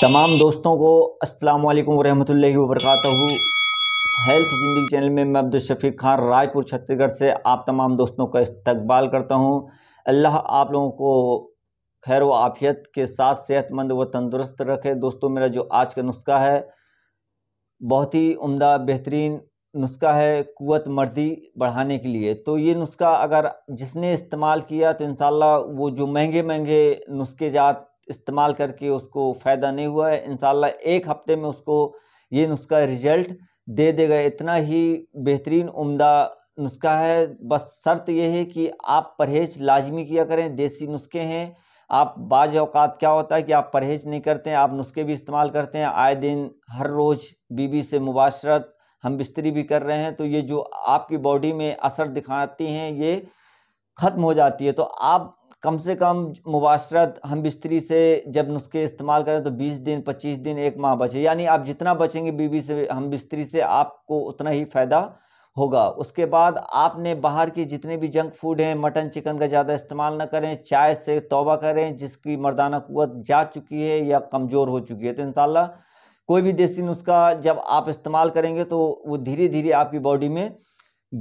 तमाम दोस्तों को अस्सलाम वालेकुम रहमतुल्लाहि व बरकातहू हेल्थ ज़िंदगी चैनल में मैं अब्दुल शफीक खान रायपुर छत्तीसगढ़ से आप तमाम दोस्तों का इस्तकबाल करता हूँ अल्लाह आप लोगों को खैर व आफियत के साथ सेहतमंद व तंदुरुस्त रखे दोस्तों मेरा जो आज का नुस्खा है बहुत ही उम्दा बेहतरीन नुस्खा है कुत मर्दी बढ़ाने के लिए तो ये नुस्खा अगर जिसने इस्तेमाल किया तो इन वो जो महंगे महंगे नुस्खे जात इस्तेमाल करके उसको फ़ायदा नहीं हुआ है इन एक हफ्ते में उसको ये नुस्खा रिजल्ट दे देगा इतना ही बेहतरीन उम्दा नुस्खा है बस शर्त यह है कि आप परहेज लाजमी किया करें देसी नुस्खे हैं आप बाज अवकात क्या होता है कि आप परहेज नहीं करते हैं आप नुस्खे भी इस्तेमाल करते हैं आए दिन हर रोज़ बीबी से मुबाशरत हम बिस्तरी भी कर रहे हैं तो ये जो आपकी बॉडी में असर दिखाती हैं ये ख़त्म हो जाती है तो आप कम से कम मुबाशरत हम बिस्तरी से जब नुस्खे इस्तेमाल करें तो 20 दिन 25 दिन एक माह बचे यानी आप जितना बचेंगे बीबी से हम बिस्तरी से आपको उतना ही फ़ायदा होगा उसके बाद आपने बाहर के जितने भी जंक फूड हैं मटन चिकन का ज़्यादा इस्तेमाल ना करें चाय से तोबा करें जिसकी मर्दाना कुत जा चुकी है या कमज़ोर हो चुकी है तो इन कोई भी देसी नुस्खा जब आप इस्तेमाल करेंगे तो वो धीरे धीरे आपकी बॉडी में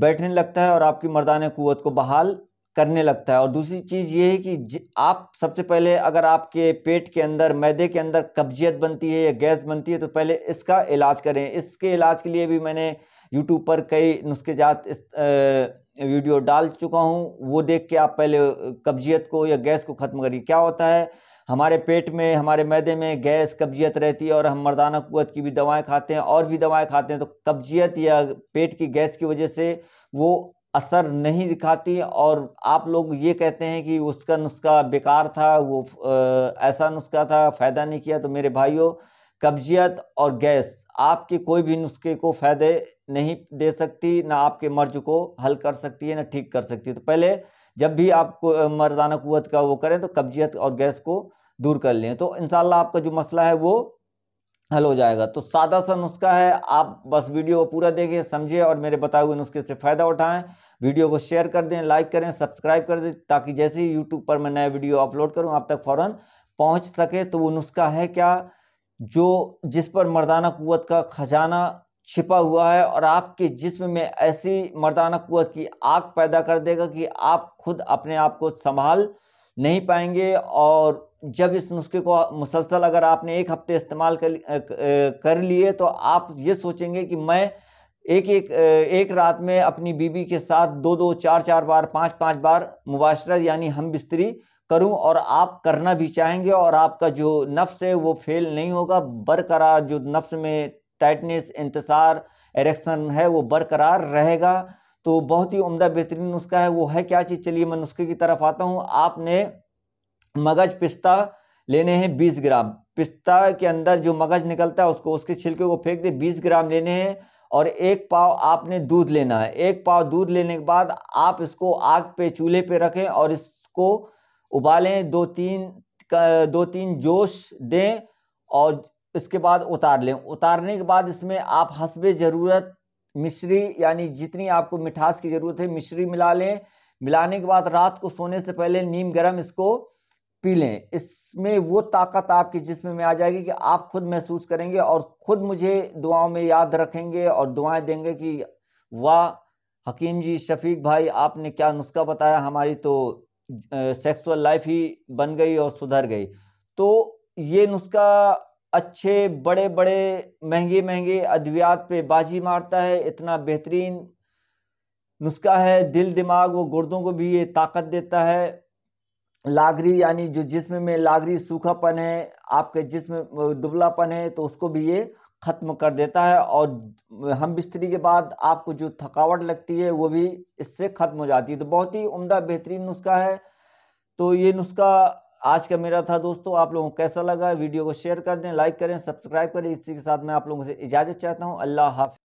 बैठने लगता है और आपकी मर्दाना कुत को बहाल करने लगता है और दूसरी चीज़ ये है कि आप सबसे पहले अगर आपके पेट के अंदर मैदे के अंदर कब्जियत बनती है या गैस बनती है तो पहले इसका इलाज करें इसके इलाज के लिए भी मैंने यूट्यूब पर कई नुस्खे इस वीडियो डाल चुका हूँ वो देख के आप पहले कब्जियत को या गैस को ख़त्म करिए क्या होता है हमारे पेट में हमारे मैदे में गैस कब्जियत रहती है और हम मर्दाना कुत की भी दवाएं खाते हैं और भी दवाएं खाते हैं तो कब्जियत या पेट की गैस की वजह से वो असर नहीं दिखाती और आप लोग ये कहते हैं कि उसका नुस्खा बेकार था वो ऐसा नुस्खा था फ़ायदा नहीं किया तो मेरे भाइयों कब्जियत और गैस आपके कोई भी नुस्खे को फ़ायदे नहीं दे सकती ना आपके मर्ज को हल कर सकती है ना ठीक कर सकती है तो पहले जब भी आपको मर्दाना कुत का वो करें तो कब्जियत और गैस को दूर कर लें तो इन आपका जो मसला है वो हल हो जाएगा तो सादा सा नुस्खा है आप बस वीडियो को पूरा देखें समझें और मेरे बताए हुए नुस्खे से फ़ायदा उठाएं वीडियो को शेयर कर दें लाइक करें सब्सक्राइब कर दें ताकि जैसे ही यूट्यूब पर मैं नया वीडियो अपलोड करूँ आप तक फ़ौरन पहुँच सके तो वो नुस्खा है क्या जो जिस पर मर्दाना कुत का ख़जाना छिपा हुआ है और आपके जिसम में ऐसी मर्दाना कुत की आग पैदा कर देगा कि आप खुद अपने आप को संभाल नहीं पाएंगे और जब इस नुस्खे को मुसलसल अगर आपने एक हफ्ते इस्तेमाल कर कर लिए तो आप ये सोचेंगे कि मैं एक एक एक रात में अपनी बीबी के साथ दो दो चार चार बार पाँच पाँच बार मुबाशरत यानी हम बिस्तरी करूं और आप करना भी चाहेंगे और आपका जो नफ्स है वो फेल नहीं होगा बरकरार जो नफ्स में टाइटनेस इंतसार एरेक्शन है वो बरकरार रहेगा तो बहुत ही उम्दा बेहतरीन नुस्खा है वो है क्या चीज़ चलिए मैं नुस्खे की तरफ आता हूँ आपने मगज पिस्ता लेने हैं बीस ग्राम पिस्ता के अंदर जो मगज निकलता है उसको उसके छिलके को फेंक दे बीस ग्राम लेने हैं और एक पाव आपने दूध लेना है एक पाव दूध लेने के बाद आप इसको आग पे चूल्हे पे रखें और इसको उबालें दो तीन दो तीन जोश दें और इसके बाद उतार लें उतारने के बाद इसमें आप हसबे ज़रूरत मिश्री यानी जितनी आपको मिठास की ज़रूरत है मिश्री मिला लें मिलाने के बाद रात को सोने से पहले नीम गर्म इसको पी लें इसमें वो ताकत आपके जिसम में आ जाएगी कि आप खुद महसूस करेंगे और ख़ुद मुझे दुआओं में याद रखेंगे और दुआएं देंगे कि वाह हकीम जी शफीक भाई आपने क्या नुस्खा बताया हमारी तो सेक्सुअल लाइफ ही बन गई और सुधर गई तो ये नुस्खा अच्छे बड़े बड़े महंगे महंगे अद्वियात पे बाजी मारता है इतना बेहतरीन नुस्खा है दिल दिमाग वो गुर्दों को भी ये ताकत देता है लागरी यानी जो जिस्म में लागरी सूखापन है आपके जिस्म दुबलापन है तो उसको भी ये ख़त्म कर देता है और हम बिस्तरी के बाद आपको जो थकावट लगती है वो भी इससे ख़त्म हो जाती है तो बहुत ही उम्दा बेहतरीन नुस्खा है तो ये नुस्खा आज का मेरा था दोस्तों आप लोगों को कैसा लगा वीडियो को शेयर कर दें लाइक करें सब्सक्राइब करें इसी के साथ मैं आप लोगों से इजाज़त चाहता हूँ अल्लाह हाफि